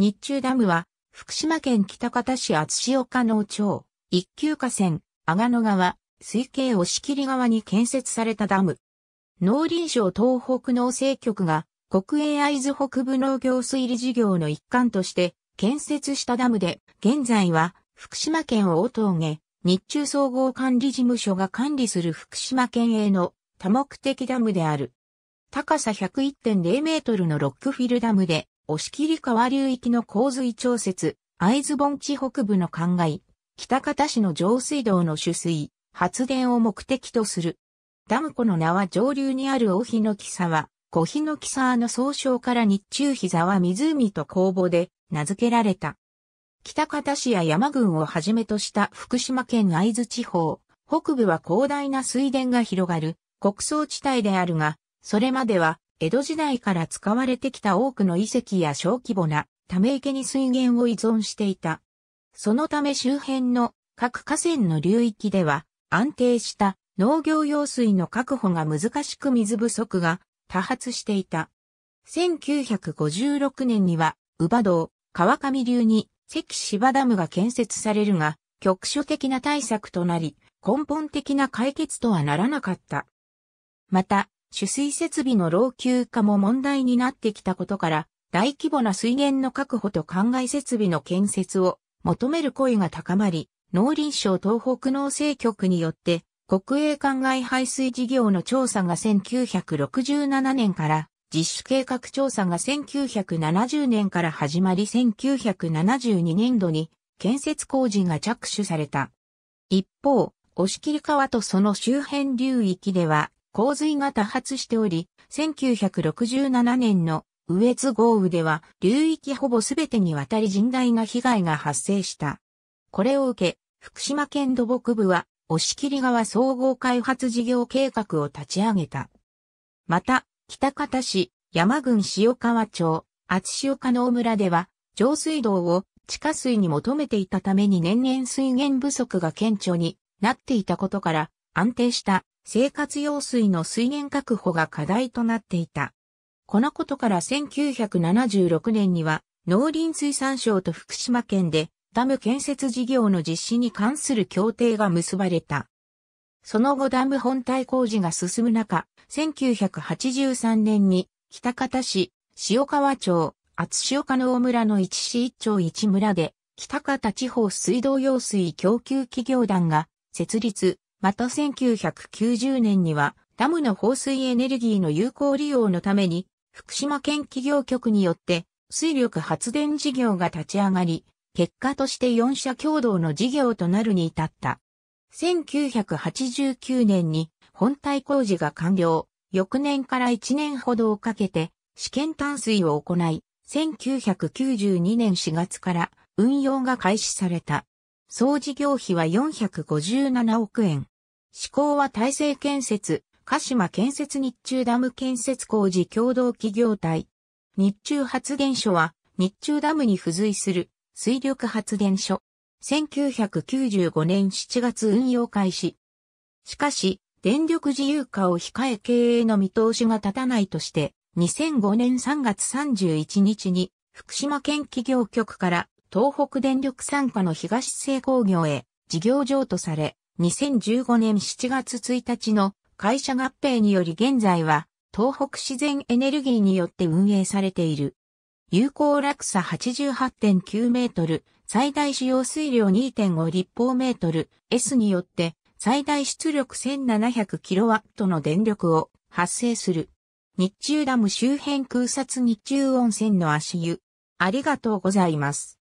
日中ダムは、福島県北方市厚岡農町、一級河川、阿賀野川、水系押切川に建設されたダム。農林省東北農政局が、国営合津北部農業水利事業の一環として、建設したダムで、現在は、福島県大峠、日中総合管理事務所が管理する福島県営の多目的ダムである。高さ101.0メートルのロックフィルダムで、押切川流域の洪水調節、会津盆地北部の灌漑、北方市の上水道の取水、発電を目的とする。ダム湖の名は上流にある大日の木沢、小日の木沢の総称から日中膝は湖と公募で名付けられた。北方市や山郡をはじめとした福島県会津地方、北部は広大な水田が広がる国葬地帯であるが、それまでは江戸時代から使われてきた多くの遺跡や小規模なため池に水源を依存していた。そのため周辺の各河川の流域では安定した農業用水の確保が難しく水不足が多発していた。1956年には、宇波道、川上流に関芝ダムが建設されるが、局所的な対策となり、根本的な解決とはならなかった。また、取水設備の老朽化も問題になってきたことから、大規模な水源の確保と灌漑設備の建設を求める声が高まり、農林省東北農政局によって、国営灌漑排水事業の調査が1967年から実施計画調査が1970年から始まり1972年度に建設工事が着手された。一方、押切川とその周辺流域では洪水が多発しており、1967年の羽越豪雨では流域ほぼ全てにわたり甚大な被害が発生した。これを受け、福島県土木部は押切川総合開発事業計画を立ち上げた。また、北方市、山郡塩川町、厚塩加納村では、上水道を地下水に求めていたために年々水源不足が顕著になっていたことから、安定した生活用水の水源確保が課題となっていた。このことから1976年には農林水産省と福島県でダム建設事業の実施に関する協定が結ばれた。その後ダム本体工事が進む中、1983年に北方市、塩川町、厚塩加納村の一市一町一村で、北方地方水道用水供給企業団が設立、また1990年にはダムの放水エネルギーの有効利用のために福島県企業局によって水力発電事業が立ち上がり、結果として4社共同の事業となるに至った。1989年に本体工事が完了、翌年から1年ほどをかけて試験淡水を行い、1992年4月から運用が開始された。総事業費は457億円。施考は大成建設、鹿島建設日中ダム建設工事共同企業体。日中発電所は、日中ダムに付随する水力発電所。1995年7月運用開始。しかし、電力自由化を控え経営の見通しが立たないとして、2005年3月31日に福島県企業局から東北電力参加の東製工業へ事業譲渡され、2015年7月1日の会社合併により現在は東北自然エネルギーによって運営されている。有効落差88.9メートル、最大使用水量2.5立方メートル S によって最大出力 1700kW の電力を発生する。日中ダム周辺空撮日中温泉の足湯。ありがとうございます。